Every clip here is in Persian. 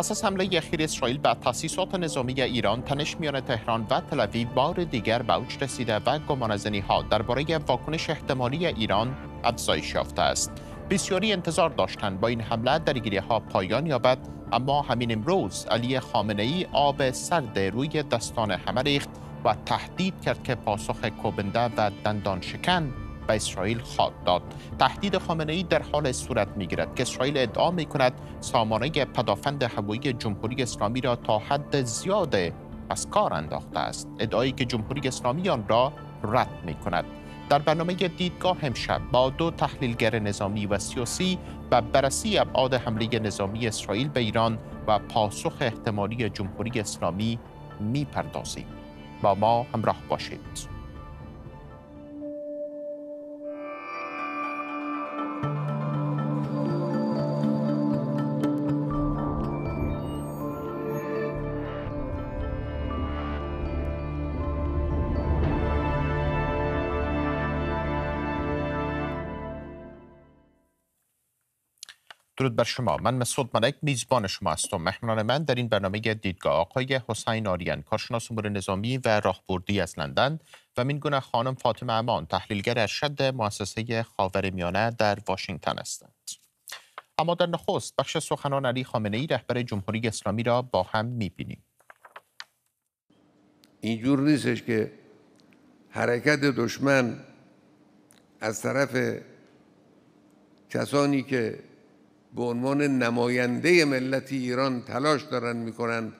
پس از حمله اخیر اسرائیل به تاسیسات نظامی ایران تنش میان تهران و تلویب بار دیگر به اوج رسیده و گمانزنی ها درباره واکنش احتمالی ایران افزایش یافته است بسیاری انتظار داشتند با این حمله درگیری ها پایان یابد اما همین امروز علی خامنه ای آب سرد روی دستان همه ریخت و تهدید کرد که پاسخ کوبنده و دندان شکن به اسرائیل خواد داد تهدید خامنه ای در حال صورت گیرد که اسرائیل ادعا می کند سامانه پدافند هوایی جمهوری اسلامی را تا حد زیاد از کار انداخته است ادعایی که جمهوری اسلامی آن را رد می کند در برنامه دیدگاه امشب با دو تحلیلگر نظامی و سیاسی و بررسی ابعاد حمله نظامی اسرائیل به ایران و پاسخ احتمالی جمهوری اسلامی میپردازیم با ما همراه باشید درود بر شما من مسعود ملک میزبان شما هستم مهمان من در این برنامه دیدگاه آقای حسین آریان کارشناس امور نظامی و راهبردی از لندن و گونه خانم فاطمه امان تحلیلگر ارشد مؤسسه خاور میانه در واشنگتن هستند اما در نخست بخش سخنان علی خامنه ای رهبر جمهوری اسلامی را با هم میبینیم اینجور نیستش که حرکت دشمن از طرف کسانی که به عنوان نماینده ملت ایران تلاش دارن میکنن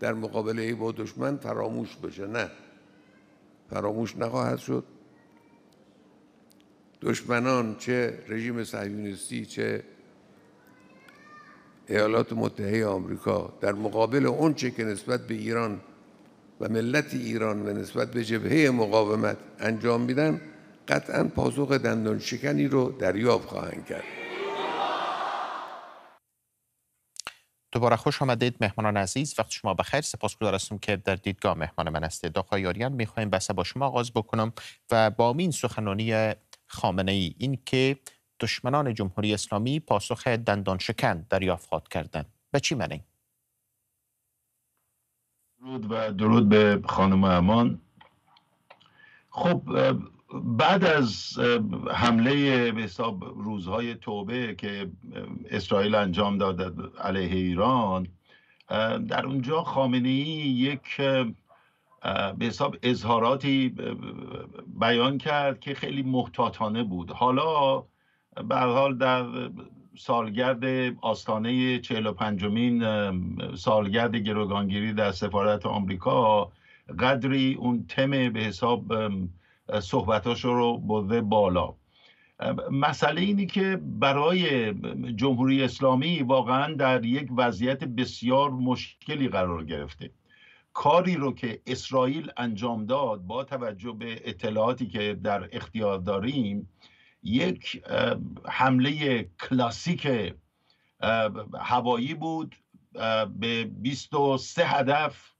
در مقابله با دشمن فراموش بشه نه فراموش نخواهد شد دشمنان چه رژیم صهیونیستی چه ایالات متحده آمریکا در مقابل اون چه که نسبت به ایران و ملت ایران و نسبت به جبهه مقاومت انجام میدن قطعا پاسخ دندان شکنی رو دریافت خواهند کرد دوباره خوش آمدید مهمانان عزیز وقت شما بخیر سپاس هستم که در دیدگاه مهمان من هستید آقای یاریان میخوایم بسه با شما آغاز بکنم و با این سخنانی خامنه ای این که دشمنان جمهوری اسلامی پاسخ دندان شکن دریافت خواد کردند به چی منه؟ درود و درود به خانم امان خب بعد از حمله به حساب روزهای توبه که اسرائیل انجام داد علیه ایران در اونجا خامنه ای یک به حساب اظهاراتی بیان کرد که خیلی محتاطانه بود حالا به حال در سالگرد آستانه 45 مین سالگرد گروگانگیری در سفارت آمریکا قدری اون تم به حساب صحبتاش رو برده بالا مسئله اینی که برای جمهوری اسلامی واقعا در یک وضعیت بسیار مشکلی قرار گرفته کاری رو که اسرائیل انجام داد با توجه به اطلاعاتی که در اختیار داریم یک حمله کلاسیک هوایی بود به 23 هدف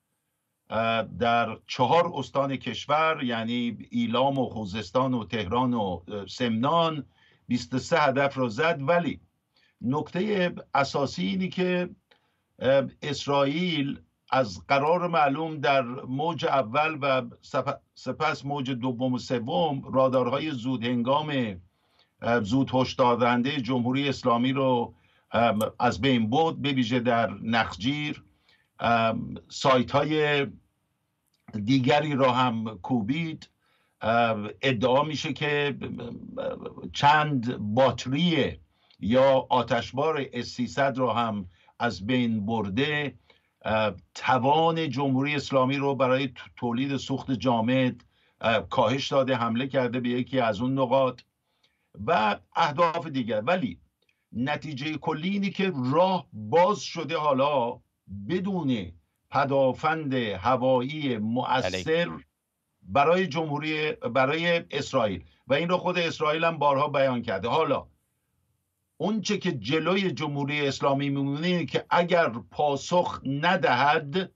در چهار استان کشور یعنی ایلام و خوزستان و تهران و سمنان 23 هدف را زد ولی نکته اساسی اینی که اسرائیل از قرار معلوم در موج اول و سپس موج دوم و سوم رادارهای زود هنگام زود هشدار جمهوری اسلامی رو از بین برد بویژه در نخجیر سایت های دیگری را هم کوبید ادعا میشه که چند باتری یا آتشبار S300 را هم از بین برده توان جمهوری اسلامی رو برای تولید سوخت جامد کاهش داده حمله کرده به یکی از اون نقاط و اهداف دیگر ولی نتیجه کلی اینه که راه باز شده حالا بدون پدافند هوایی مؤثر برای جمهوری برای اسرائیل و این رو خود اسرائیل هم بارها بیان کرده حالا اون چه که جلوی جمهوری اسلامی میمونه که اگر پاسخ ندهد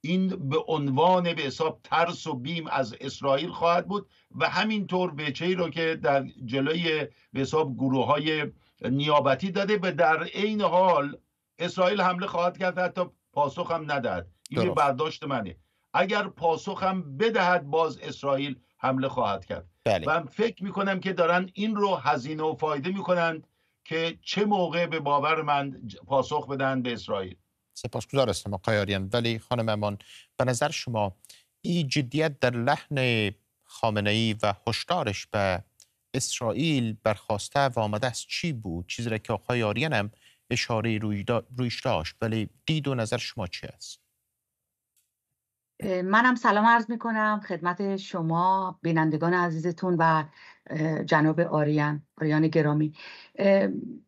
این به عنوان به حساب ترس و بیم از اسرائیل خواهد بود و همینطور به چهی رو که در جلوی به حساب گروه های نیابتی داده و در عین حال اسرائیل حمله خواهد کرد حتی پاسخ هم ندهد این برداشت منه اگر پاسخ هم بدهد باز اسرائیل حمله خواهد کرد بله و فکر میکنم که دارن این رو هزینه و فایده میکنند که چه موقع به باور من پاسخ بدن به اسرائیل سپاسگزار هستم آقای آریان ولی خانم امان به نظر شما این جدیت در لحن خامنه ای و هشدارش به اسرائیل برخواسته و آمده است چی بود چیزی را که آقای آریان اشاره رویش داشت ولی دید و نظر شما چی است منم سلام عرض می خدمت شما بینندگان عزیزتون و جناب آریان آریان گرامی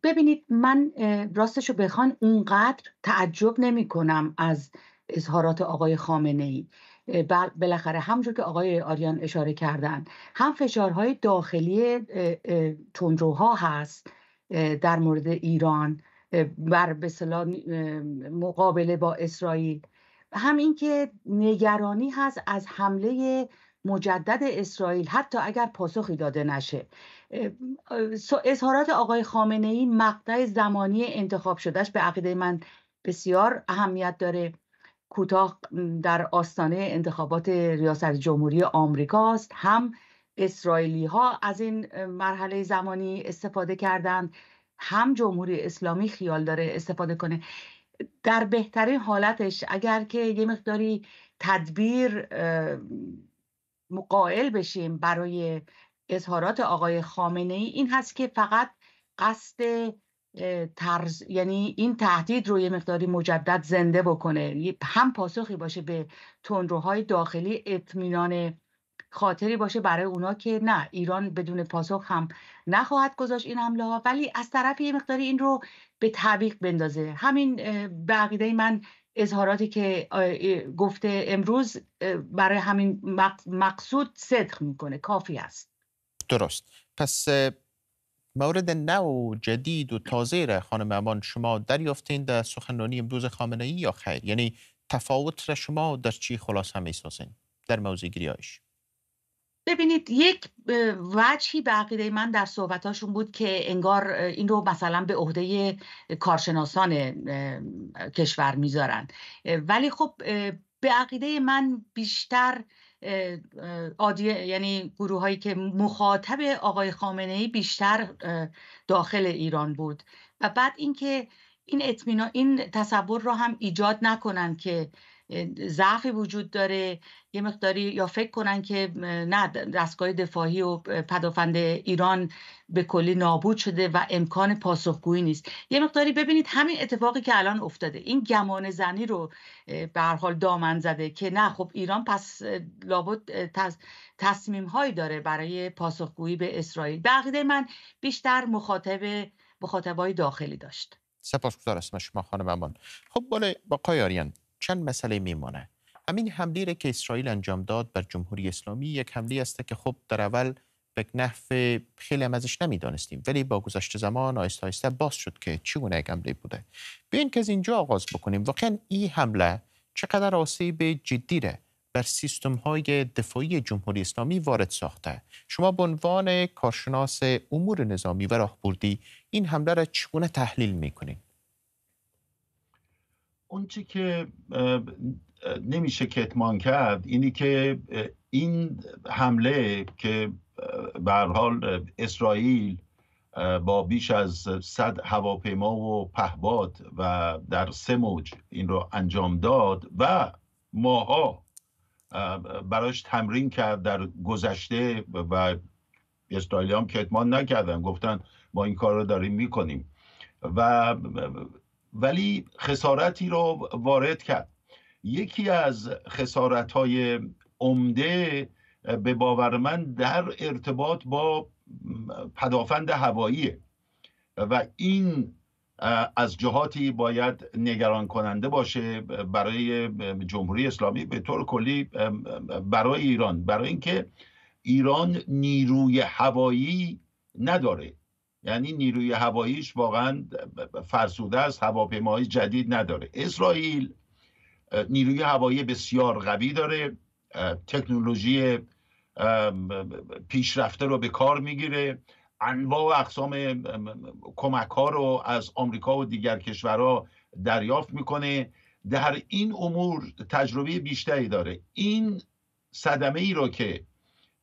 ببینید من راستش رو بخوان اونقدر تعجب نمی کنم از اظهارات آقای خامنه ای بالاخره همونجور که آقای آریان اشاره کردن هم فشارهای داخلی تندروها هست در مورد ایران بر بسلا مقابله با اسرائیل هم که نگرانی هست از حمله مجدد اسرائیل حتی اگر پاسخی داده نشه اظهارات آقای خامنه ای مقطع زمانی انتخاب شدهش به عقیده من بسیار اهمیت داره کوتاه در آستانه انتخابات ریاست جمهوری آمریکاست هم اسرائیلی ها از این مرحله زمانی استفاده کردند هم جمهوری اسلامی خیال داره استفاده کنه در بهترین حالتش اگر که یه مقداری تدبیر مقائل بشیم برای اظهارات آقای خامنه ای این هست که فقط قصد ترز یعنی این تهدید رو یه مقداری مجدد زنده بکنه هم پاسخی باشه به تندروهای داخلی اطمینان خاطری باشه برای اونا که نه ایران بدون پاسخ هم نخواهد گذاشت این حمله ها ولی از طرف یه مقداری این رو به تعویق بندازه همین به من اظهاراتی که گفته امروز برای همین مقصود صدق میکنه کافی است درست پس مورد نو و جدید و تازه را خانم امان شما دریافتین در سخنرانی امروز خامنه ای یا خیر یعنی تفاوت را شما در چی خلاصه میسازین در موضوع گریایش ببینید یک وجهی به عقیده من در صحبتاشون بود که انگار این رو مثلا به عهده کارشناسان کشور میذارن ولی خب به عقیده من بیشتر عادی یعنی گروه هایی که مخاطب آقای خامنه ای بیشتر داخل ایران بود و بعد اینکه این اطمینان این تصور را هم ایجاد نکنن که ضعفی وجود داره یه مقداری یا فکر کنن که نه دستگاه دفاعی و پدافند ایران به کلی نابود شده و امکان پاسخگویی نیست یه مقداری ببینید همین اتفاقی که الان افتاده این گمان زنی رو به حال دامن زده که نه خب ایران پس لابد تصمیم هایی داره برای پاسخگویی به اسرائیل به من بیشتر مخاطب مخاطبای داخلی داشت سپاسگزار هستم شما خانم امان خب بله با قایاریان چند مسئله میمانه همین حمله که اسرائیل انجام داد بر جمهوری اسلامی یک حمله است که خب در اول به نحو خیلی هم ازش نمیدانستیم ولی با گذشت زمان آهسته آهسته باز شد که چگونه یک حمله بوده بیاین که از اینجا آغاز بکنیم واقعا این حمله چقدر آسیب جدی بر سیستم های دفاعی جمهوری اسلامی وارد ساخته شما به عنوان کارشناس امور نظامی و راهبردی این حمله را چگونه تحلیل میکنید اونچه که نمیشه کتمان کرد اینی که این حمله که به حال اسرائیل با بیش از صد هواپیما و پهباد و در سه موج این رو انجام داد و ماها براش تمرین کرد در گذشته و اسرائیلی هم کتمان نکردن گفتن ما این کار رو داریم میکنیم و ولی خسارتی رو وارد کرد یکی از خسارت های عمده به باور من در ارتباط با پدافند هوایی و این از جهاتی باید نگران کننده باشه برای جمهوری اسلامی به طور کلی برای ایران برای اینکه ایران نیروی هوایی نداره یعنی نیروی هواییش واقعا فرسوده است هواپیماهای جدید نداره اسرائیل نیروی هوایی بسیار قوی داره تکنولوژی پیشرفته رو به کار میگیره انواع و اقسام کمک ها رو از آمریکا و دیگر کشورها دریافت میکنه در این امور تجربه بیشتری داره این صدمه ای رو که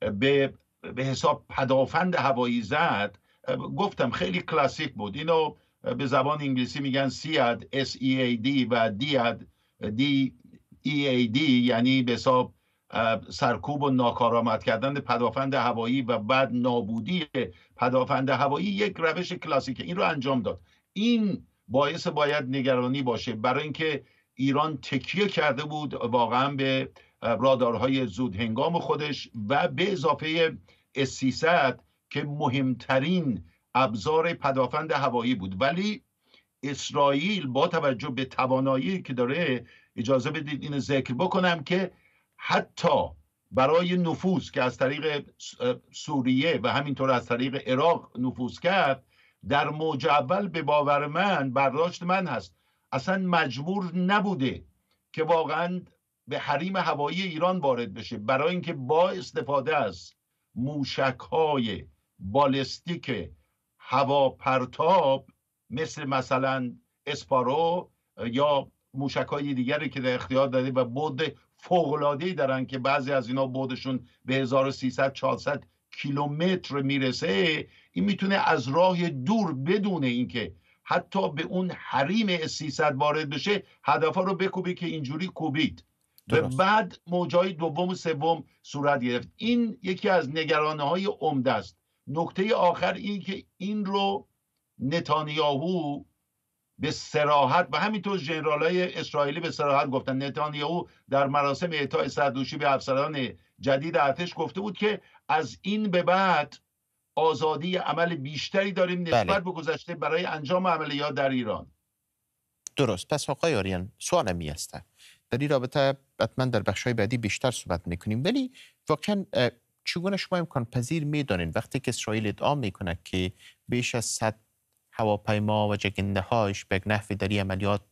به, به حساب پدافند هوایی زد گفتم خیلی کلاسیک بود اینو به زبان انگلیسی میگن SEAD اس ای ای دی و اد دی ای ای دی یعنی به حساب سرکوب و ناکارآمد کردن پدافند هوایی و بعد نابودی پدافند هوایی یک روش کلاسیکه این رو انجام داد این باعث باید نگرانی باشه برای اینکه ایران تکیه کرده بود واقعا به رادارهای زود هنگام خودش و به اضافه اس که مهمترین ابزار پدافند هوایی بود ولی اسرائیل با توجه به توانایی که داره اجازه بدید این ذکر بکنم که حتی برای نفوذ که از طریق سوریه و همینطور از طریق عراق نفوذ کرد در موج اول به باور من برداشت من هست اصلا مجبور نبوده که واقعا به حریم هوایی ایران وارد بشه برای اینکه با استفاده از موشک های بالستیک پرتاب مثل مثلا اسپارو یا موشک های دیگری که در اختیار داده و بود فوقلادهی دارن که بعضی از اینا بودشون به 1300-400 کیلومتر میرسه این میتونه از راه دور بدون اینکه حتی به اون حریم 300 وارد بشه هدفها رو بکوبی که اینجوری کوبید و بعد موجای دوم و سوم صورت گرفت این یکی از نگرانه های عمده است نکته آخر این که این رو نتانیاهو به سراحت و همینطور جنرال های اسرائیلی به سراحت گفتن نتانیاهو در مراسم اعطای سردوشی به افسران جدید ارتش گفته بود که از این به بعد آزادی عمل بیشتری داریم بله. نسبت به گذشته برای انجام عملیات در ایران درست پس آقای آریان سوال می در این رابطه حتما در بخش های بعدی بیشتر صحبت میکنیم ولی واقعا چگونه شما امکان پذیر میدانید وقتی که اسرائیل ادعا میکنه که بیش از 100 هواپیما و جگنده هاش به نحوی در عملیات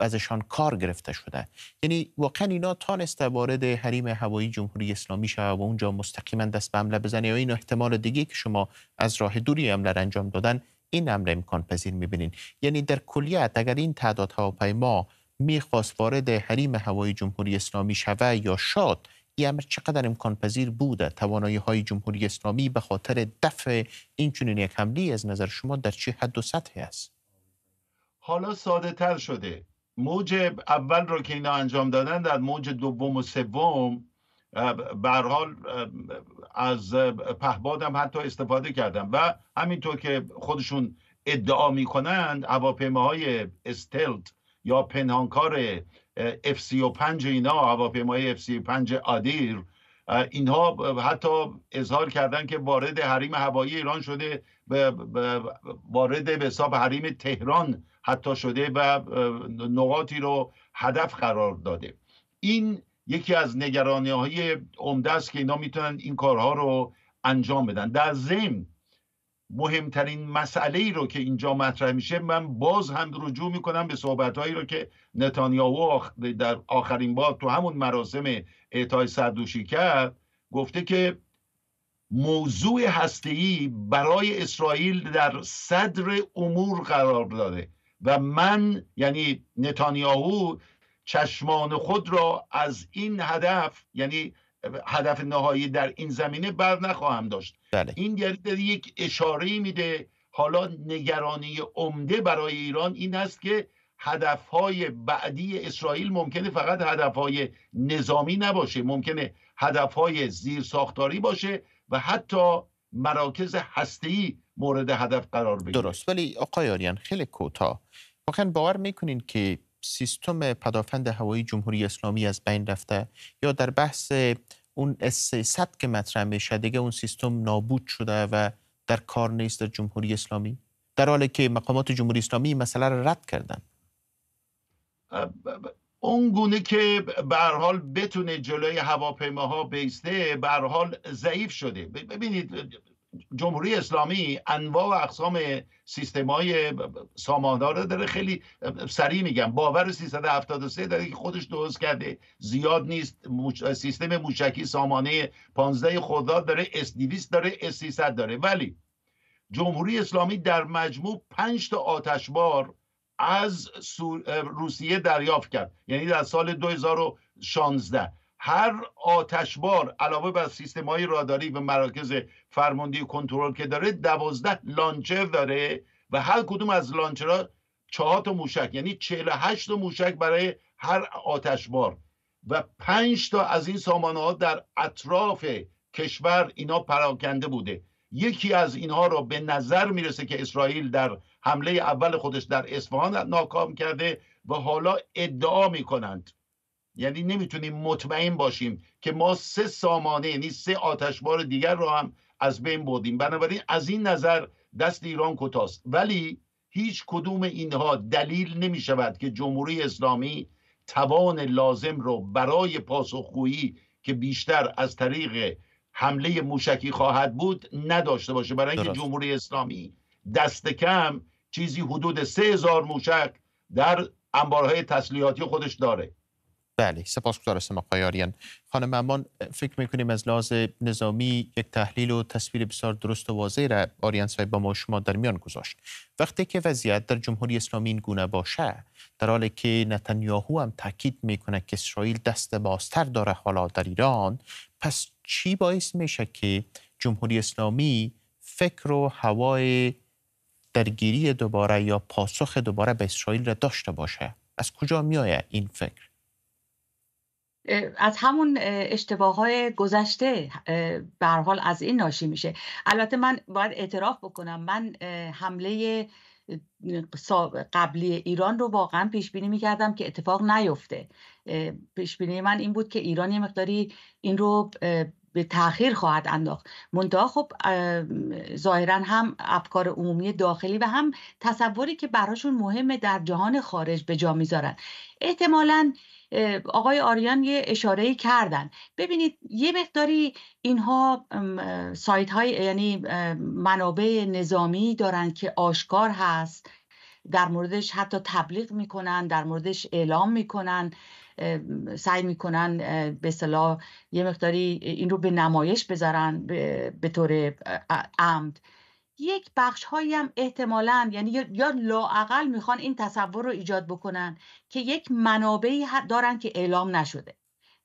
ازشان کار گرفته شده یعنی واقعا اینا تانسته وارد حریم هوایی جمهوری اسلامی شود و اونجا مستقیما دست به حمله بزنه یا این احتمال دیگه که شما از راه دوری حمله انجام دادن این امر امکان پذیر میبینین یعنی در کلیت اگر این تعداد هواپیما میخواست وارد حریم هوایی جمهوری اسلامی شود یا شاد این امر چقدر امکان پذیر بوده توانایی های جمهوری اسلامی به خاطر دفع این چنین یک حملی از نظر شما در چه حد و سطحی است حالا ساده تر شده موج اول رو که اینا انجام دادن در موج دوم و سوم حال از پهبادم حتی استفاده کردن و همینطور که خودشون ادعا میکنند هواپیماهای استلت یا پنهانکار اف 35 اینا هواپیمای اف 35 آدیر اینها حتی اظهار کردن که وارد حریم هوایی ایران شده وارد به حساب حریم تهران حتی شده و نقاطی رو هدف قرار داده این یکی از نگرانی های عمده است که اینا میتونن این کارها رو انجام بدن در ضمن مهمترین مسئله ای رو که اینجا مطرح میشه من باز هم رجوع میکنم به صحبت هایی رو که نتانیاهو در آخرین بار تو همون مراسم اعطای سردوشی کرد گفته که موضوع ای برای اسرائیل در صدر امور قرار داده و من یعنی نتانیاهو چشمان خود را از این هدف یعنی هدف نهایی در این زمینه بر نخواهم داشت بله. این یعنی در یک اشاره میده حالا نگرانی عمده برای ایران این است که هدفهای بعدی اسرائیل ممکنه فقط هدفهای نظامی نباشه ممکنه هدفهای زیرساختاری باشه و حتی مراکز هسته‌ای مورد هدف قرار بگیره درست ولی آقای آریان خیلی کوتاه واقعا باور میکنین که سیستم پدافند هوایی جمهوری اسلامی از بین رفته یا در بحث اون s که مطرح میشه دیگه اون سیستم نابود شده و در کار نیست در جمهوری اسلامی در حالی که مقامات جمهوری اسلامی این مسئله را رد کردن اون گونه که به حال بتونه جلوی هواپیماها بیسته به حال ضعیف شده ببینید جمهوری اسلامی انواع و اقسام سیستم های ساماندار داره خیلی سریع میگم باور 373 داره که خودش درست کرده زیاد نیست سیستم موشکی سامانه 15 خرداد داره اس 200 داره اس 300 داره ولی جمهوری اسلامی در مجموع 5 تا آتشبار از روسیه دریافت کرد یعنی در سال 2016 هر آتشبار علاوه بر سیستم های راداری و مراکز فرماندهی و کنترل که داره دوازده لانچر داره و هر کدوم از لانچرها چهار تا موشک یعنی 48 تا موشک برای هر آتشبار و پنج تا از این سامانه ها در اطراف کشور اینا پراکنده بوده یکی از اینها را به نظر میرسه که اسرائیل در حمله اول خودش در اصفهان ناکام کرده و حالا ادعا میکنند یعنی نمیتونیم مطمئن باشیم که ما سه سامانه یعنی سه آتشبار دیگر رو هم از بین بردیم بنابراین از این نظر دست ایران کوتاست ولی هیچ کدوم اینها دلیل نمی شود که جمهوری اسلامی توان لازم رو برای پاسخگویی که بیشتر از طریق حمله موشکی خواهد بود نداشته باشه برای اینکه جمهوری اسلامی دست کم چیزی حدود سه هزار موشک در انبارهای تسلیحاتی خودش داره بله سپاسگزارم قیاریان خانم امان فکر میکنیم از لحاظ نظامی یک تحلیل و تصویر بسیار درست و واضح را آریان با ما شما در میان گذاشت وقتی که وضعیت در جمهوری اسلامی این گونه باشه در حالی که نتانیاهو هم تاکید میکنه که اسرائیل دست بازتر داره حالا در ایران پس چی باعث میشه که جمهوری اسلامی فکر و هوای درگیری دوباره یا پاسخ دوباره به اسرائیل را داشته باشه از کجا میآید این فکر از همون اشتباه های گذشته به حال از این ناشی میشه البته من باید اعتراف بکنم من حمله قبلی ایران رو واقعا پیش بینی میکردم که اتفاق نیفته پیش بینی من این بود که ایران یه مقداری این رو به تاخیر خواهد انداخت منتها خب ظاهرا هم افکار عمومی داخلی و هم تصوری که براشون مهمه در جهان خارج به جا میذارن احتمالاً آقای آریان یه اشاره کردن ببینید یه مقداری اینها سایت های یعنی منابع نظامی دارن که آشکار هست در موردش حتی تبلیغ میکنن در موردش اعلام میکنن سعی میکنن به صلاح یه مقداری این رو به نمایش بذارن به طور عمد یک بخش هایی هم احتمالا یعنی یا لاعقل میخوان این تصور رو ایجاد بکنن که یک منابعی دارن که اعلام نشده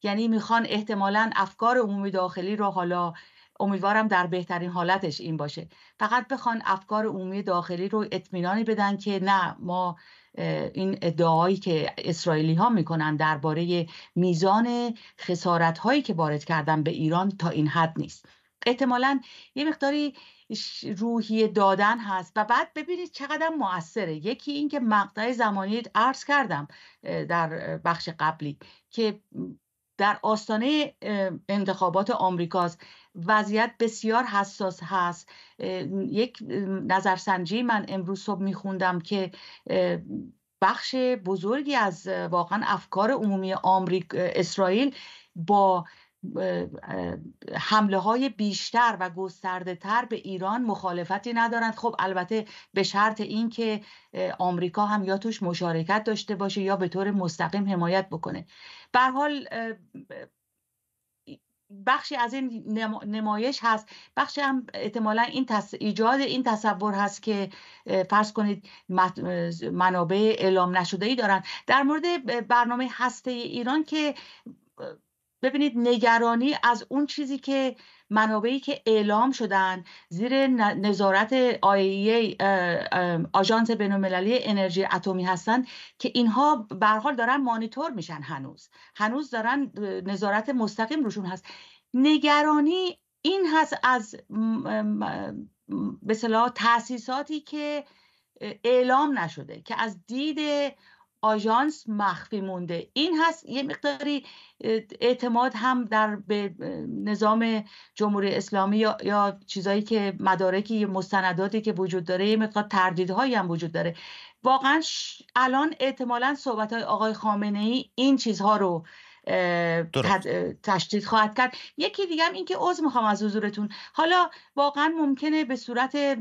یعنی میخوان احتمالا افکار عمومی داخلی رو حالا امیدوارم در بهترین حالتش این باشه فقط بخوان افکار عمومی داخلی رو اطمینانی بدن که نه ما این ادعایی که اسرائیلی ها میکنن درباره میزان خسارت هایی که وارد کردن به ایران تا این حد نیست احتمالا یه مقداری روحیه دادن هست و بعد ببینید چقدر موثره یکی اینکه مقطع زمانی عرض کردم در بخش قبلی که در آستانه انتخابات آمریکاست وضعیت بسیار حساس هست یک نظرسنجی من امروز صبح میخوندم که بخش بزرگی از واقعا افکار عمومی آمریک... اسرائیل با حمله های بیشتر و گسترده تر به ایران مخالفتی ندارند خب البته به شرط اینکه آمریکا هم یا توش مشارکت داشته باشه یا به طور مستقیم حمایت بکنه به حال بخشی از این نمایش هست بخشی هم احتمالا این تص... ایجاد این تصور هست که فرض کنید منابع اعلام نشده ای دارن در مورد برنامه هسته ایران که ببینید نگرانی از اون چیزی که منابعی که اعلام شدن زیر نظارت IAEA آژانس بین‌المللی انرژی اتمی هستن که اینها به حال دارن مانیتور میشن هنوز هنوز دارن نظارت مستقیم روشون هست نگرانی این هست از به تاسیساتی که اعلام نشده که از دید آژانس مخفی مونده این هست یه مقداری اعتماد هم در به نظام جمهوری اسلامی یا, چیزایی که مدارکی مستنداتی که وجود داره یه مقدار تردیدهایی هم وجود داره واقعا الان احتمالا صحبت های آقای خامنه ای این چیزها رو تشدید خواهد کرد یکی دیگه هم این که عضو میخوام از حضورتون حالا واقعا ممکنه به صورت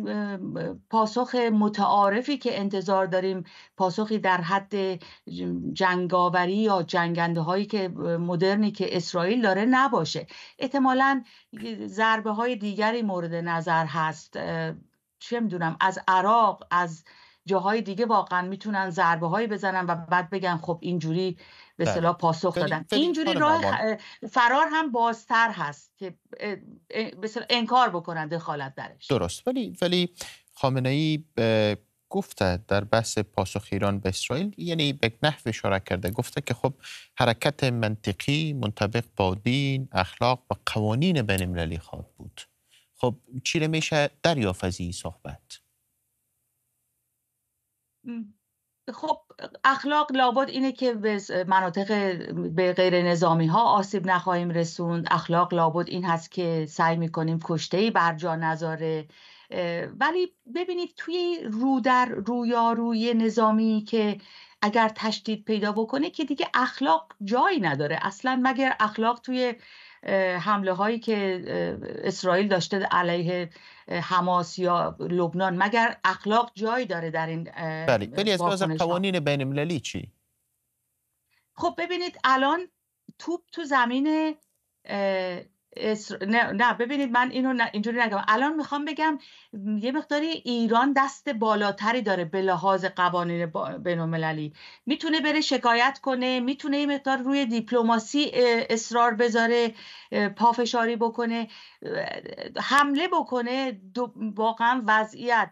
پاسخ متعارفی که انتظار داریم پاسخی در حد جنگاوری یا جنگنده هایی که مدرنی که اسرائیل داره نباشه احتمالا ضربه های دیگری مورد نظر هست چه میدونم از عراق از جاهای دیگه واقعا میتونن ضربه هایی بزنن و بعد بگن خب اینجوری به بله. صلاح پاسخ دادن اینجوری راه فرار هم بازتر هست که انکار بکنن دخالت درش درست ولی ولی خامنه ای گفته در بحث پاسخ ایران به اسرائیل یعنی به نحو اشاره کرده گفته که خب حرکت منطقی منطبق با دین اخلاق و قوانین بین المللی خواهد بود خب چی میشه دریافت صحبت خب اخلاق لابد اینه که به مناطق به غیر نظامی ها آسیب نخواهیم رسوند اخلاق لابد این هست که سعی میکنیم کشته ای بر جا نذاره ولی ببینید توی رو در روی نظامی که اگر تشدید پیدا بکنه که دیگه اخلاق جایی نداره اصلا مگر اخلاق توی حمله هایی که اسرائیل داشته علیه حماس یا لبنان مگر اخلاق جایی داره در این بله ولی از قوانین بین المللی چی خب ببینید الان توپ تو زمین نه،, نه ببینید من اینو اینجوری نگم الان میخوام بگم یه مقداری ایران دست بالاتری داره به لحاظ قوانین با... المللی میتونه بره شکایت کنه میتونه یه مقدار روی دیپلماسی اصرار بذاره پافشاری بکنه حمله بکنه واقعا وضعیت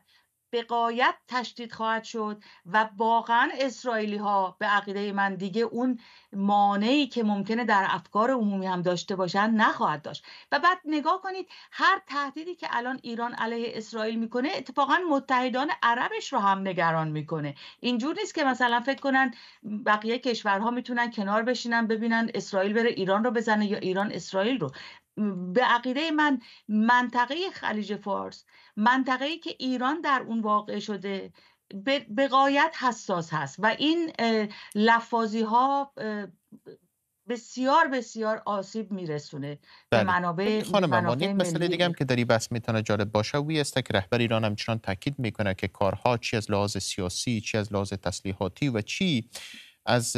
به قایت تشدید خواهد شد و واقعا اسرائیلی ها به عقیده من دیگه اون مانعی که ممکنه در افکار عمومی هم داشته باشن نخواهد داشت و بعد نگاه کنید هر تهدیدی که الان ایران علیه اسرائیل میکنه اتفاقا متحدان عربش رو هم نگران میکنه اینجور نیست که مثلا فکر کنن بقیه کشورها میتونن کنار بشینن ببینن اسرائیل بره ایران رو بزنه یا ایران اسرائیل رو به عقیده من منطقه خلیج فارس منطقه ای که ایران در اون واقع شده به قایت حساس هست و این لفاظی ها بسیار بسیار آسیب میرسونه به بله. منابع خانم منابع دیگه هم که داری بس بحث میتونه جالب باشه وی است که رهبر ایران همچنان تاکید میکنه که کارها چی از لحاظ سیاسی چی از لحاظ تسلیحاتی و چی از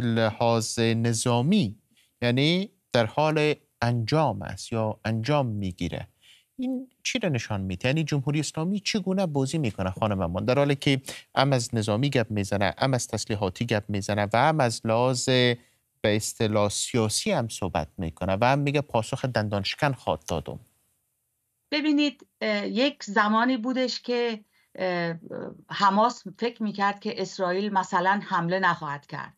لحاظ نظامی یعنی در حال انجام است یا انجام میگیره این چی رو نشان میده یعنی جمهوری اسلامی چگونه بازی میکنه خانم من؟ در حالی که هم از نظامی گپ میزنه ام از تسلیحاتی گپ میزنه و هم از لحاظ به اصطلاح سیاسی هم صحبت میکنه و هم میگه پاسخ دندان خواد دادم ببینید یک زمانی بودش که حماس فکر میکرد که اسرائیل مثلا حمله نخواهد کرد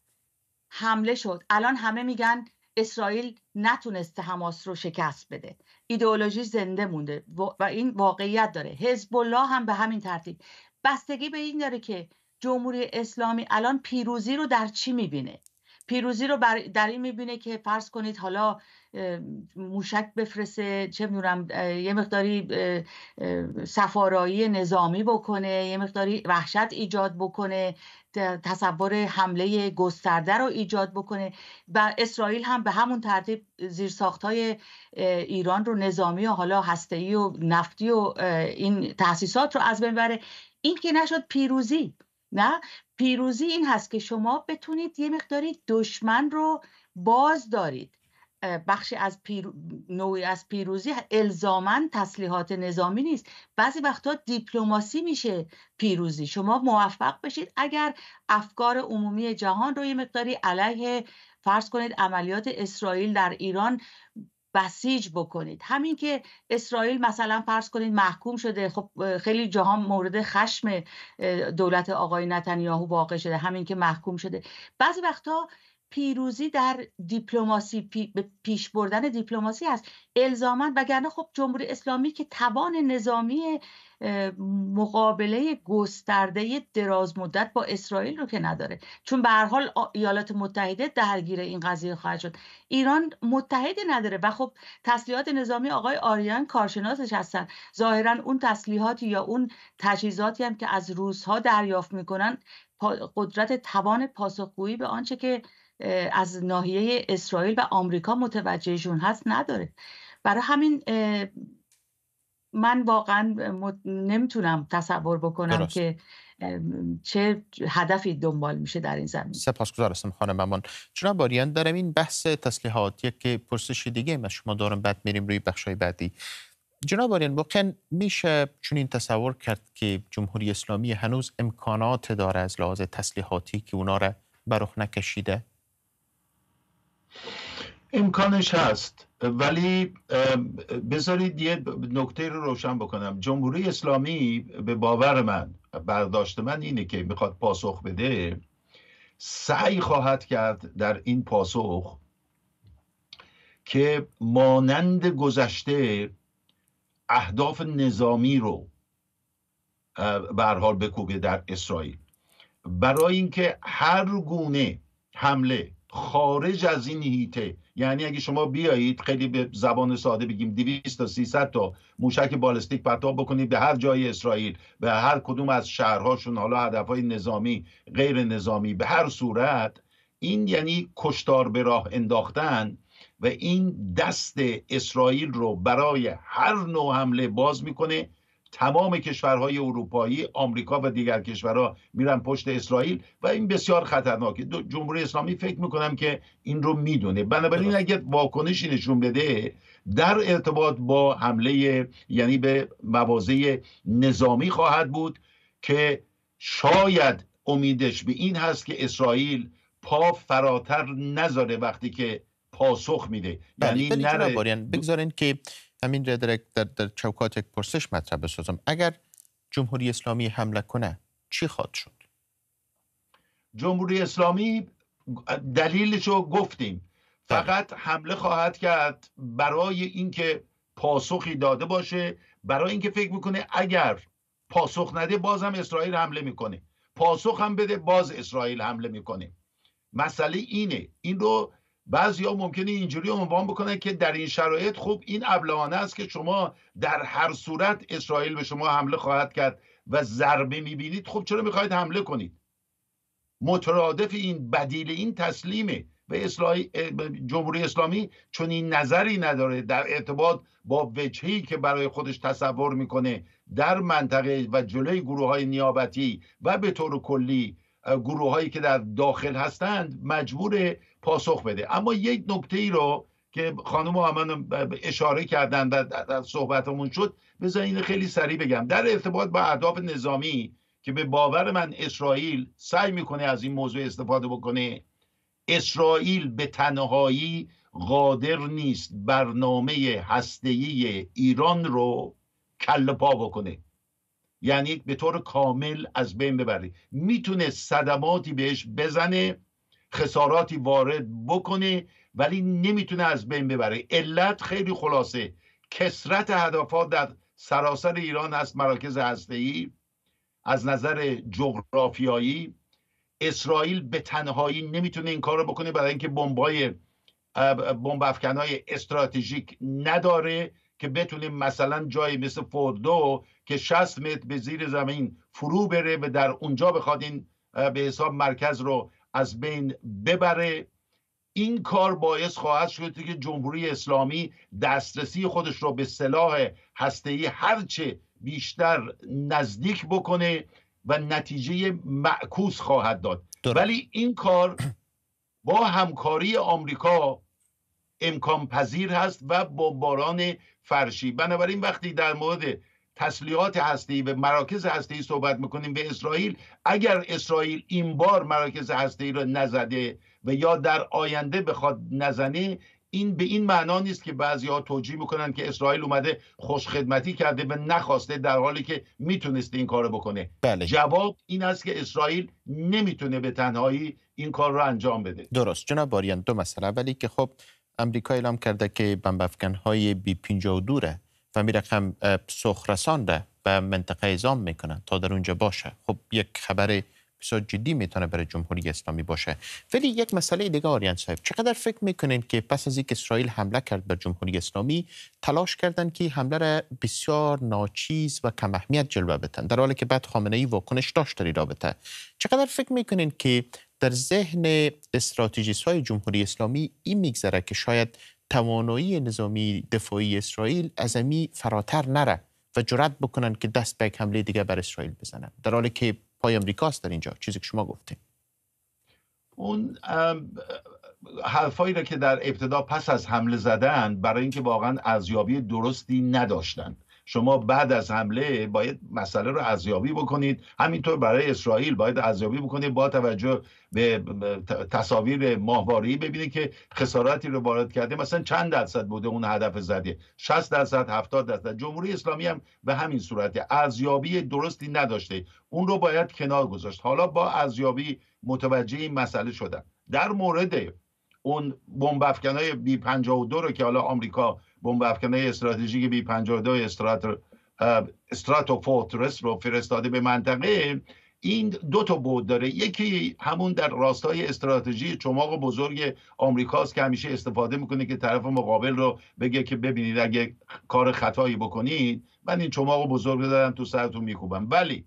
حمله شد الان همه میگن اسرائیل نتونسته حماس رو شکست بده ایدئولوژی زنده مونده و این واقعیت داره حزب الله هم به همین ترتیب بستگی به این داره که جمهوری اسلامی الان پیروزی رو در چی میبینه پیروزی رو در این میبینه که فرض کنید حالا موشک بفرسه چه میدونم یه مقداری سفارایی نظامی بکنه یه مقداری وحشت ایجاد بکنه تصور حمله گسترده رو ایجاد بکنه و اسرائیل هم به همون ترتیب زیرساخت های ایران رو نظامی و حالا هسته‌ای و نفتی و این تأسیسات رو از بین این که نشد پیروزی نه پیروزی این هست که شما بتونید یه مقداری دشمن رو باز دارید بخشی از نوعی از پیروزی الزاما تسلیحات نظامی نیست بعضی وقتها دیپلوماسی میشه پیروزی شما موفق بشید اگر افکار عمومی جهان رو یه مقداری علیه فرض کنید عملیات اسرائیل در ایران بسیج بکنید همین که اسرائیل مثلا فرض کنید محکوم شده خب خیلی جهان مورد خشم دولت آقای نتانیاهو واقع شده همین که محکوم شده بعضی وقتها پیروزی در دیپلماسی پی، پیش بردن دیپلماسی است الزاما وگرنه خب جمهوری اسلامی که توان نظامی مقابله گسترده دراز مدت با اسرائیل رو که نداره چون به هر حال ایالات متحده درگیر این قضیه خواهد شد ایران متحدی نداره و خب تسلیحات نظامی آقای آریان کارشناسش هستن ظاهرا اون تسلیحاتی یا اون تجهیزاتی هم که از روزها دریافت میکنن قدرت توان پاسخگویی به آنچه که از ناحیه اسرائیل و آمریکا متوجهشون هست نداره برای همین من واقعا نمیتونم تصور بکنم که چه هدفی دنبال میشه در این زمین سپاسگزار هستم خانم امان جناب آریان دارم این بحث تسلیحات یک پرسش دیگه از شما دارم بعد میریم روی بخشای بعدی جناب آریان واقعا میشه چون این تصور کرد که جمهوری اسلامی هنوز امکانات داره از لحاظ تسلیحاتی که اونا را بروخ نکشیده امکانش هست ولی بذارید یه نکته رو روشن بکنم جمهوری اسلامی به باور من برداشت من اینه که میخواد پاسخ بده سعی خواهد کرد در این پاسخ که مانند گذشته اهداف نظامی رو به حال بکوبه در اسرائیل برای اینکه هر گونه حمله خارج از این هیته یعنی اگه شما بیایید خیلی به زبان ساده بگیم 200 تا 300 تا موشک بالستیک پرتاب بکنید به هر جای اسرائیل به هر کدوم از شهرهاشون حالا هدفهای نظامی غیر نظامی به هر صورت این یعنی کشتار به راه انداختن و این دست اسرائیل رو برای هر نوع حمله باز میکنه تمام کشورهای اروپایی آمریکا و دیگر کشورها میرن پشت اسرائیل و این بسیار خطرناکه جمهوری اسلامی فکر میکنم که این رو میدونه بنابراین اگر واکنشی نشون بده در ارتباط با حمله یعنی به موازه نظامی خواهد بود که شاید امیدش به این هست که اسرائیل پا فراتر نذاره وقتی که پاسخ میده یعنی بله، نره بگذارین که همین را در, چوکات یک پرسش مطرح بسازم اگر جمهوری اسلامی حمله کنه چی خواهد شد جمهوری اسلامی دلیلش رو گفتیم بله. فقط حمله خواهد کرد برای اینکه پاسخی داده باشه برای اینکه فکر میکنه اگر پاسخ نده باز هم اسرائیل حمله میکنه پاسخ هم بده باز اسرائیل حمله میکنه مسئله اینه این رو ها ممکنه اینجوری عنوان بکنه که در این شرایط خوب این ابلهانه است که شما در هر صورت اسرائیل به شما حمله خواهد کرد و ضربه میبینید خب چرا میخواید حمله کنید مترادف این بدیل این تسلیمه به جمهوری اسلامی چون این نظری نداره در ارتباط با وجهی که برای خودش تصور میکنه در منطقه و جلوی گروه های نیابتی و به طور کلی گروه هایی که در داخل هستند مجبور پاسخ بده اما یک نکته ای رو که خانم آمن اشاره کردن و در صحبتمون شد بذار این خیلی سریع بگم در ارتباط با اهداف نظامی که به باور من اسرائیل سعی میکنه از این موضوع استفاده بکنه اسرائیل به تنهایی قادر نیست برنامه هسته‌ای ایران رو کل پا بکنه یعنی به طور کامل از بین ببره میتونه صدماتی بهش بزنه خساراتی وارد بکنه ولی نمیتونه از بین ببره علت خیلی خلاصه کسرت هدفات در سراسر ایران هست مراکز ای از نظر جغرافیایی اسرائیل به تنهایی نمیتونه این کار رو بکنه برای اینکه بمبای بمب افکنهای استراتژیک نداره که بتونیم مثلا جایی مثل فوردو که 60 متر به زیر زمین فرو بره و در اونجا بخواد این به حساب مرکز رو از بین ببره این کار باعث خواهد شد که جمهوری اسلامی دسترسی خودش رو به سلاح هسته‌ای هرچه بیشتر نزدیک بکنه و نتیجه معکوس خواهد داد ولی این کار با همکاری آمریکا امکان پذیر هست و با فرشی بنابراین وقتی در مورد تسلیحات هستی و مراکز هستی صحبت میکنیم به اسرائیل اگر اسرائیل این بار مراکز هستی را نزده و یا در آینده بخواد نزنه این به این معنا نیست که بعضی ها توجیه میکنن که اسرائیل اومده خدمتی کرده و نخواسته در حالی که میتونسته این کار کارو بکنه بله. جواب این است که اسرائیل نمیتونه به تنهایی این کار رو انجام بده درست جناب باریان دو مسئله ولی که خب امریکا اعلام کرده که بمب های بی 52 ره و می رقم سخ رسانده به منطقه ازام میکنن تا در اونجا باشه خب یک خبر بسیار جدی میتونه برای جمهوری اسلامی باشه ولی یک مسئله دیگه آریان صاحب چقدر فکر میکنین که پس از اینکه اسرائیل حمله کرد به جمهوری اسلامی تلاش کردن که حمله را بسیار ناچیز و کم اهمیت جلوه بدن در حالی که بعد خامنه ای واکنش داشت در رابطه چقدر فکر میکنین که در ذهن استراتژیست های جمهوری اسلامی این میگذره که شاید توانایی نظامی دفاعی اسرائیل از امی فراتر نره و جرات بکنن که دست به حمله دیگه بر اسرائیل بزنن در حالی که پای امریکاست در اینجا چیزی که شما گفتیم اون حرفایی را که در ابتدا پس از حمله زدن برای اینکه واقعا ارزیابی درستی نداشتند شما بعد از حمله باید مسئله رو ازیابی بکنید همینطور برای اسرائیل باید ازیابی بکنید با توجه به تصاویر ماهواری ببینید که خساراتی رو وارد کرده مثلا چند درصد بوده اون هدف زده 60 درصد 70 درصد جمهوری اسلامی هم به همین صورت ازیابی درستی نداشته اون رو باید کنار گذاشت حالا با ازیابی متوجه این مسئله شدن در مورد اون بمب افکنای بی 52 رو که حالا آمریکا بمب افکنای استراتژیک بی 52 استراتو فورترس رو فرستاده به منطقه این دو تا بود داره یکی همون در راستای استراتژی چماق بزرگ آمریکاست که همیشه استفاده میکنه که طرف مقابل رو بگه که ببینید اگه کار خطایی بکنید من این چماق بزرگ رو دارم تو سرتون میکوبم ولی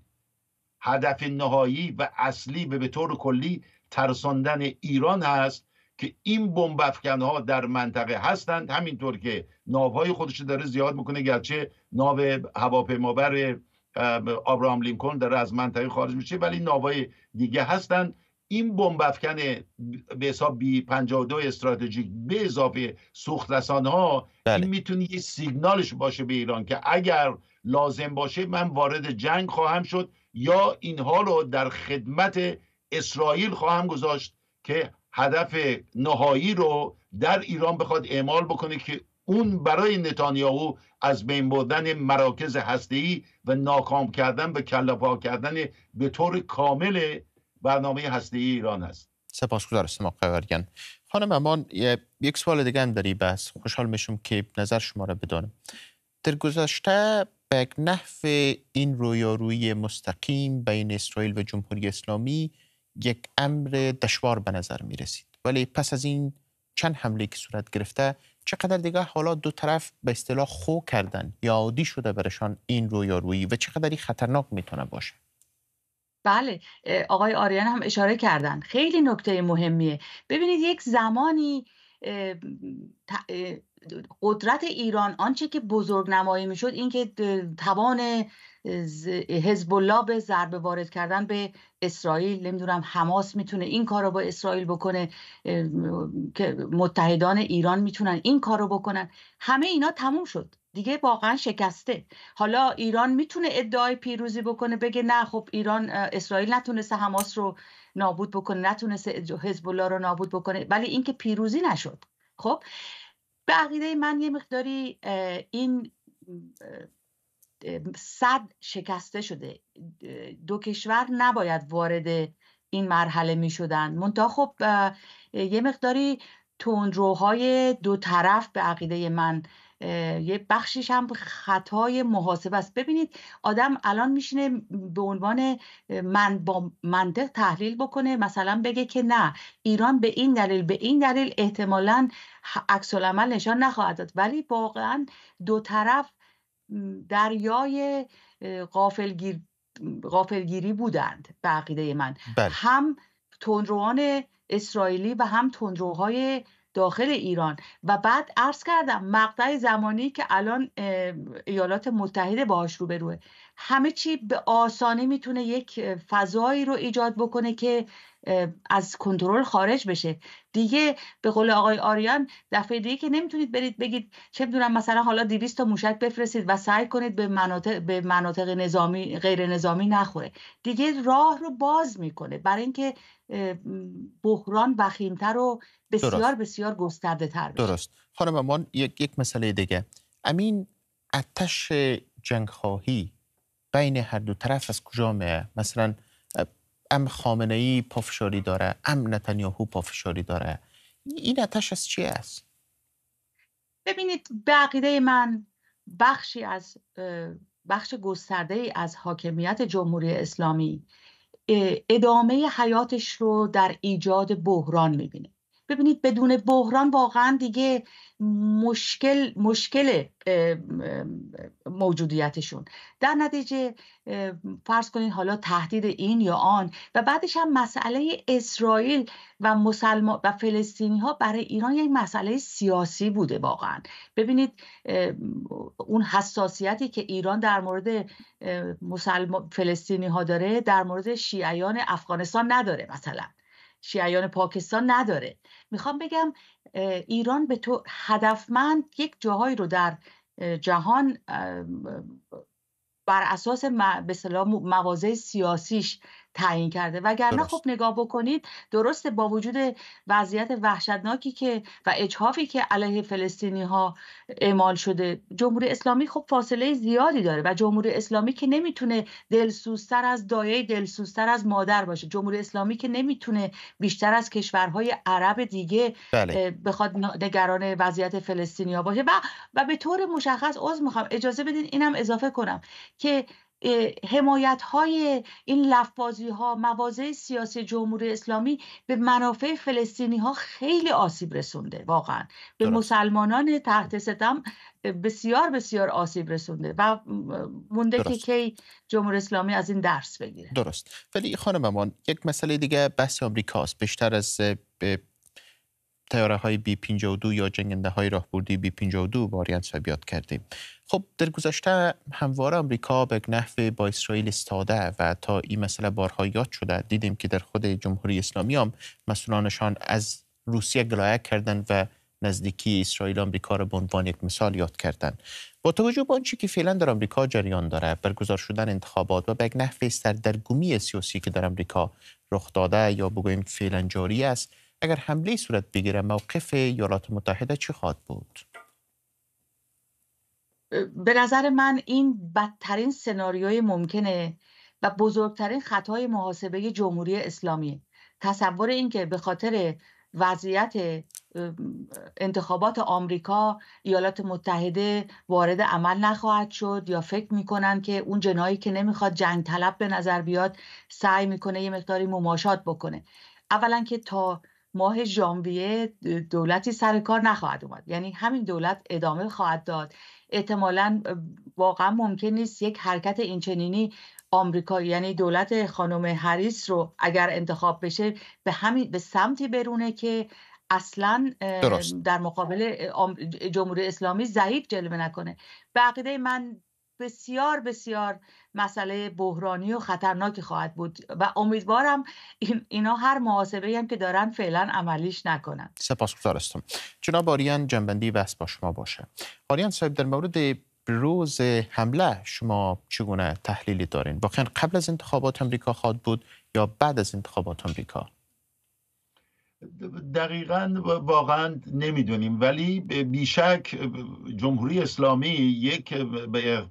هدف نهایی و اصلی و به طور کلی ترساندن ایران هست که این بمب ها در منطقه هستند همینطور که ناوهای خودش داره زیاد میکنه گرچه ناو هواپیمابر آبراهام لینکلن داره از منطقه خارج میشه ولی ناوهای دیگه هستند این بمب افکن به حساب بی 52 استراتژیک به اضافه سوخت ها این بله. میتونه یه سیگنالش باشه به ایران که اگر لازم باشه من وارد جنگ خواهم شد یا اینها رو در خدمت اسرائیل خواهم گذاشت که هدف نهایی رو در ایران بخواد اعمال بکنه که اون برای نتانیاهو از بین بردن مراکز هسته‌ای و ناکام کردن و کلپا کردن به طور کامل برنامه هسته‌ای ایران است سپاسگزار هستم آقای ورگن خانم امان یک سوال دیگه هم داری بس خوشحال میشم که نظر شما را بدانم در گذشته به یک این رویارویی مستقیم بین اسرائیل و جمهوری اسلامی یک امر دشوار به نظر می رسید ولی پس از این چند حمله که صورت گرفته چقدر دیگه حالا دو طرف به اصطلاح خو کردن یا عادی شده برشان این رویارویی و چقدری خطرناک میتونه باشه بله آقای آریان هم اشاره کردن خیلی نکته مهمیه ببینید یک زمانی قدرت ایران آنچه که بزرگ نمایی میشد اینکه توان حزب الله به ضربه وارد کردن به اسرائیل نمیدونم حماس میتونه این کار رو با اسرائیل بکنه که متحدان ایران میتونن این کار رو بکنن همه اینا تموم شد دیگه واقعا شکسته حالا ایران میتونه ادعای پیروزی بکنه بگه نه خب ایران اسرائیل نتونسته حماس رو نابود بکنه نتونسته حزب الله رو نابود بکنه ولی اینکه پیروزی نشد خب به عقیده من یه مقداری این صد شکسته شده دو کشور نباید وارد این مرحله می شدن منتها خب یه مقداری تندروهای دو طرف به عقیده من یه بخشیش هم خطای محاسبه است ببینید آدم الان میشینه به عنوان من با منطق تحلیل بکنه مثلا بگه که نه ایران به این دلیل به این دلیل احتمالا عکس العمل نشان نخواهد داد ولی واقعا دو طرف دریای غافلگیر غافلگیری بودند به عقیده من بله. هم تندروان اسرائیلی و هم تندروهای داخل ایران و بعد عرض کردم مقطع زمانی که الان ایالات متحده باهاش روبروه همه چی به آسانی میتونه یک فضایی رو ایجاد بکنه که از کنترل خارج بشه دیگه به قول آقای آریان دفعه دیگه که نمیتونید برید بگید چه میدونم مثلا حالا 200 تا موشک بفرستید و سعی کنید به مناطق به مناطق نظامی غیر نظامی نخوره دیگه راه رو باز میکنه برای اینکه بحران وخیمتر و بسیار بسیار گسترده تر بشه درست خانم یک یک مسئله دیگه امین اتش جنگخواهی بین هر دو طرف از کجا میه مثلا ام خامنه ای پافشاری داره ام نتانیاهو پافشاری داره این اتش از چی است ببینید به عقیده من بخشی از بخش گسترده ای از حاکمیت جمهوری اسلامی ادامه حیاتش رو در ایجاد بحران میبینه ببینید بدون بحران واقعا دیگه مشکل مشکل موجودیتشون در نتیجه فرض کنید حالا تهدید این یا آن و بعدش هم مسئله اسرائیل و مسلمان و فلسطینی ها برای ایران یک مسئله سیاسی بوده واقعا ببینید اون حساسیتی که ایران در مورد مسلمان فلسطینی ها داره در مورد شیعیان افغانستان نداره مثلا شیعیان پاکستان نداره میخوام بگم ایران به تو هدفمند یک جاهایی رو در جهان بر اساس به مواضع سیاسیش تعیین کرده وگرنه خب نگاه بکنید درسته با وجود وضعیت وحشتناکی که و اجهافی که علیه فلسطینی ها اعمال شده جمهوری اسلامی خب فاصله زیادی داره و جمهوری اسلامی که نمیتونه دلسوزتر از دایه دلسوزتر از مادر باشه جمهوری اسلامی که نمیتونه بیشتر از کشورهای عرب دیگه بله. بخواد نگران وضعیت فلسطینی ها باشه و, و به طور مشخص عزم میخوام اجازه بدین اینم اضافه کنم که حمایت های این لفبازی ها مواضع سیاسی جمهوری اسلامی به منافع فلسطینی ها خیلی آسیب رسونده واقعا به مسلمانان تحت ستم بسیار بسیار آسیب رسونده و مونده که کی جمهوری اسلامی از این درس بگیره درست ولی خانم امان یک مسئله دیگه بحث آمریکاست بیشتر از تیاره های بی 52 یا جنگنده های راهبردی بی 52 با بیاد کردیم خب در گذشته همواره آمریکا به نحو با اسرائیل استاده و تا این مسئله بارها یاد شده دیدیم که در خود جمهوری اسلامی هم مسئولانشان از روسیه گلایه کردن و نزدیکی اسرائیل آمریکا را به عنوان یک مثال یاد کردن. با توجه به آنچه که فعلا در آمریکا جریان داره برگزار شدن انتخابات و به یک در سردرگمی سیاسی که در آمریکا رخ داده یا بگویم فعلا جاری است اگر حمله صورت بگیره موقف ایالات متحده چی خواهد بود؟ به نظر من این بدترین سناریوی ممکنه و بزرگترین خطای محاسبه جمهوری اسلامی تصور اینکه به خاطر وضعیت انتخابات آمریکا ایالات متحده وارد عمل نخواهد شد یا فکر میکنن که اون جنایی که نمیخواد جنگ طلب به نظر بیاد سعی میکنه یه مقداری مماشات بکنه اولا که تا ماه ژانویه دولتی سر کار نخواهد اومد یعنی همین دولت ادامه خواهد داد احتمالا واقعا ممکن نیست یک حرکت اینچنینی آمریکا یعنی دولت خانم هریس رو اگر انتخاب بشه به همین به سمتی برونه که اصلا در مقابل جمهوری اسلامی ضعیف جلوه نکنه به من بسیار بسیار مسئله بحرانی و خطرناکی خواهد بود و امیدوارم این اینا هر محاسبه هم که دارن فعلا عملیش نکنن سپاسگزار هستم جناب آریان جنبندی بحث با شما باشه آریان صاحب در مورد روز حمله شما چگونه تحلیلی دارین واقعا قبل از انتخابات امریکا خواهد بود یا بعد از انتخابات امریکا دقیقا واقعا نمیدونیم ولی بیشک جمهوری اسلامی یک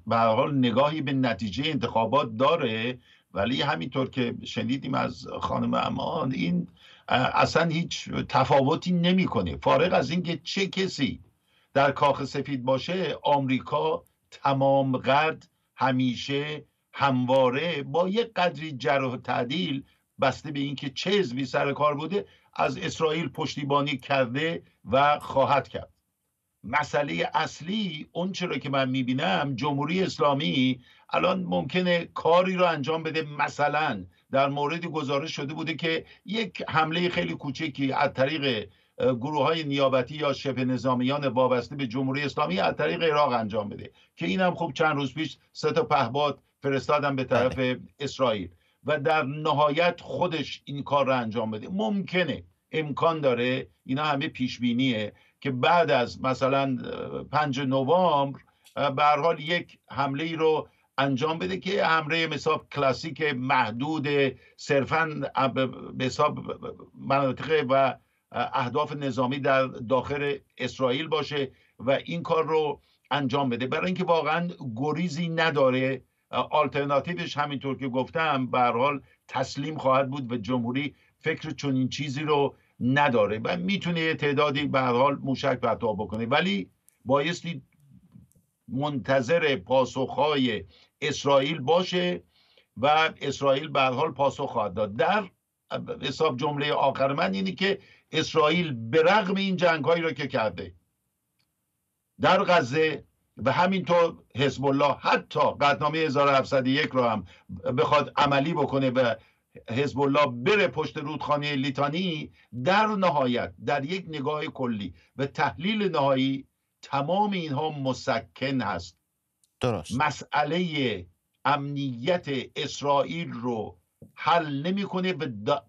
به حال نگاهی به نتیجه انتخابات داره ولی همینطور که شنیدیم از خانم امان این اصلا هیچ تفاوتی نمیکنه فارغ از اینکه چه کسی در کاخ سفید باشه آمریکا تمام قد همیشه همواره با یک قدری جرح و تعدیل بسته به اینکه چه حزبی سر کار بوده از اسرائیل پشتیبانی کرده و خواهد کرد مسئله اصلی اون چرا که من میبینم جمهوری اسلامی الان ممکنه کاری را انجام بده مثلا در مورد گزارش شده بوده که یک حمله خیلی کوچکی از طریق گروه های نیابتی یا شبه نظامیان وابسته به جمهوری اسلامی از طریق عراق انجام بده که این هم خب چند روز پیش سه تا پهباد فرستادن به طرف بله. اسرائیل و در نهایت خودش این کار رو انجام بده ممکنه امکان داره اینا همه پیش که بعد از مثلا پنج نوامبر به حال یک حمله ای رو انجام بده که حمله مثاب کلاسیک محدود صرفا حساب مناطق و اهداف نظامی در داخل اسرائیل باشه و این کار رو انجام بده برای اینکه واقعا گریزی نداره آلترناتیوش همینطور که گفتم به حال تسلیم خواهد بود و جمهوری فکر چون این چیزی رو نداره و میتونه یه تعدادی به حال موشک پرتاب بکنه ولی بایستی منتظر پاسخهای اسرائیل باشه و اسرائیل به حال پاسخ خواهد داد در حساب جمله آخر من اینه که اسرائیل برغم این جنگ هایی را که کرده در غزه و همینطور حزب الله حتی قدنامه 1701 رو هم بخواد عملی بکنه و حزب الله بره پشت رودخانه لیتانی در نهایت در یک نگاه کلی و تحلیل نهایی تمام اینها مسکن هست درست مسئله امنیت اسرائیل رو حل نمیکنه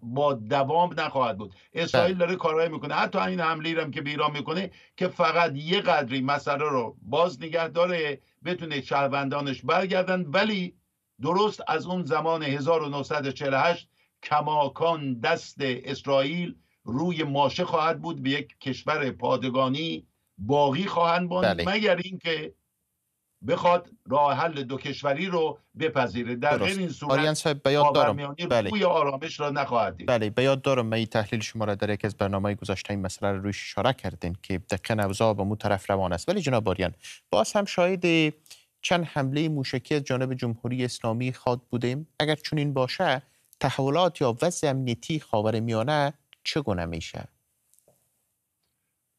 با دوام نخواهد بود اسرائیل بله. داره کارهایی میکنه حتی این حمله هم که به ایران میکنه که فقط یه قدری مسئله رو باز نگه داره بتونه شهروندانش برگردن ولی درست از اون زمان 1948 کماکان دست اسرائیل روی ماشه خواهد بود به یک کشور پادگانی باقی خواهند ماند بله. مگر اینکه بخواد راه حل دو کشوری رو بپذیره در غیر این صورت بیاد دارم بله. آرامش را نخواهد دید بله به دارم من تحلیل شما را در یک از برنامه گذاشته این مسئله رو روش اشاره کردین که دقیقا اوضاع به مو طرف روان است ولی جناب آریان باز هم شاید چند حمله موشکی از جانب جمهوری اسلامی خواد بودیم اگر چنین باشه تحولات یا وضع امنیتی خاور میانه چگونه میشه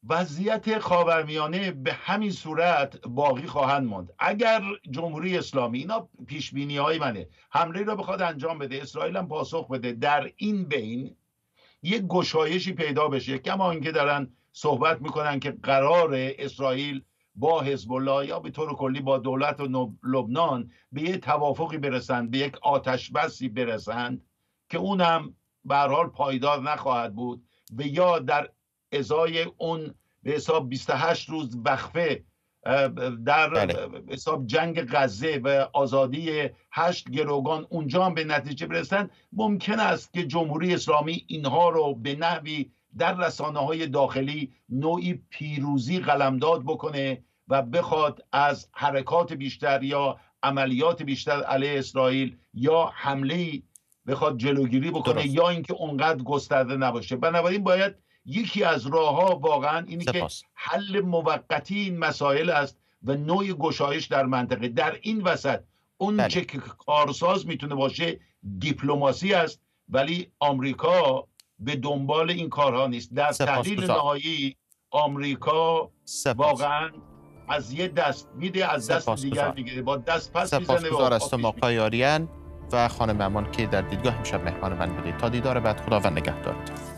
وضعیت خاورمیانه به همین صورت باقی خواهند ماند اگر جمهوری اسلامی اینا پیش بینی های منه حمله را بخواد انجام بده اسرائیل هم پاسخ بده در این بین یک گشایشی پیدا بشه کما اینکه دارن صحبت میکنن که قرار اسرائیل با حزب الله یا به طور کلی با دولت و لبنان به یک توافقی برسند به یک آتش بسی برسند که اونم به حال پایدار نخواهد بود و یا در ازای اون به حساب 28 روز وقفه در بله. حساب جنگ غزه و آزادی هشت گروگان اونجا هم به نتیجه برسن ممکن است که جمهوری اسلامی اینها رو به نحوی در رسانه های داخلی نوعی پیروزی قلمداد بکنه و بخواد از حرکات بیشتر یا عملیات بیشتر علیه اسرائیل یا حمله بخواد جلوگیری بکنه یا اینکه اونقدر گسترده نباشه بنابراین باید یکی از راه ها واقعا اینه که حل موقتی این مسائل است و نوع گشایش در منطقه در این وسط اون بله. چه که کارساز میتونه باشه دیپلماسی است ولی آمریکا به دنبال این کارها نیست در تحلیل نهایی آمریکا واقعا از یه دست میده از دست دیگر با دست پس میزنه و از و خانم امان که در دیدگاه امشب مهمان من بودید تا دیدار بعد خدا و نگهدارتون